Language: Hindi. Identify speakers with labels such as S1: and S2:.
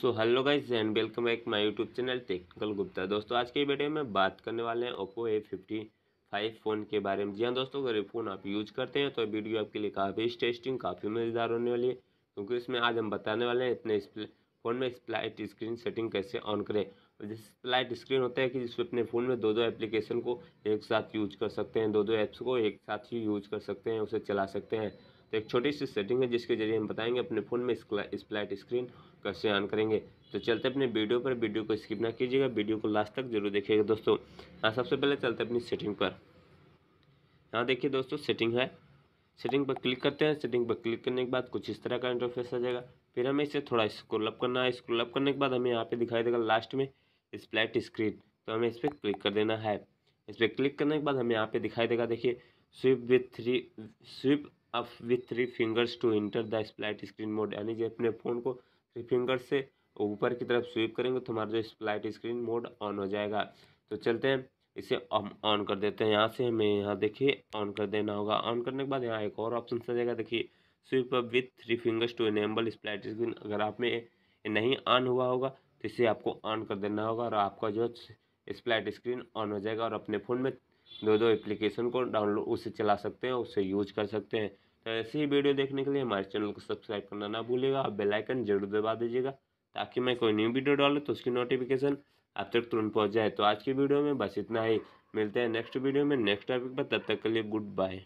S1: so hello guys and welcome back my YouTube channel technical Gupta दोस्तों आज के वीडियो में बात करने वाले हैं Oppo A fifty five phone के बारे में जी हाँ दोस्तों अगर ये फ़ोन आप यूज करते हैं तो वीडियो आपके लिए काफ़ी टेस्टिंग काफ़ी मज़ेदार होने वाली है क्योंकि इसमें आज हम बताने वाले हैं इतने फ़ोन में स्प्लाइट स्क्रीन सेटिंग कैसे ऑन करें जैसे स्प्लाइट स्क्रीन होता है कि जिसमें अपने फ़ोन में दो दो एप्लीकेशन को एक साथ यूज कर सकते हैं दो दो ऐप्स को एक साथ ही यूज कर सकते हैं उसे चला सकते हैं तो एक छोटी सी सेटिंग है जिसके जरिए हम बताएंगे अपने फ़ोन में स्प्लाइट स्क्रीन कैसे ऑन करेंगे तो चलते अपने वीडियो पर वीडियो को स्किप ना कीजिएगा वीडियो को लास्ट तक जरूर देखिएगा दोस्तों हाँ सबसे पहले चलते अपनी सेटिंग पर हाँ देखिए दोस्तों सेटिंग है सेटिंग पर क्लिक करते हैं सेटिंग पर क्लिक करने के बाद कुछ इस तरह का इंटरफेस आ जाएगा फिर हमें इसे थोड़ा स्क्रोल अप करना है स्क्रोल अप करने के बाद हमें यहाँ पे दिखाई देगा लास्ट में स्प्लैट स्क्रीन तो हमें इस पर क्लिक कर देना है इस पर क्लिक करने के बाद हमें यहाँ पे दिखाई देगा देखिए swipe with three swipe up with three fingers to enter the split screen mode यानी कि अपने फ़ोन को थ्री फिंगर्स से ऊपर की तरफ स्विप करेंगे तो हमारा जो स्प्लाइट स्क्रीन मोड ऑन हो जाएगा तो चलते हैं इसे हम ऑन कर देते हैं यहाँ से हमें यहाँ देखिए ऑन कर देना होगा ऑन करने के बाद यहाँ एक और ऑप्शन आ जाएगा देखिए swipe up with three fingers to enable split screen अगर आप में नहीं ऑन हुआ होगा तो इसे आपको ऑन कर देना होगा और आपका जो स्प्लाइट स्क्रीन ऑन हो जाएगा और अपने फ़ोन में दो दो एप्लीकेशन को डाउनलोड उसे चला सकते हैं उसे यूज कर सकते हैं तो ऐसे ही वीडियो देखने के लिए हमारे चैनल को सब्सक्राइब करना ना भूलिएगा आप बेलाइकन जरूर दबा दीजिएगा ताकि मैं कोई न्यू वीडियो डालूँ तो उसकी नोटिफिकेशन अब तक तुरंत पहुंच जाए तो आज की वीडियो में बस इतना ही मिलते हैं नेक्स्ट वीडियो में नेक्स्ट टॉपिक पर तब तक के लिए गुड बाय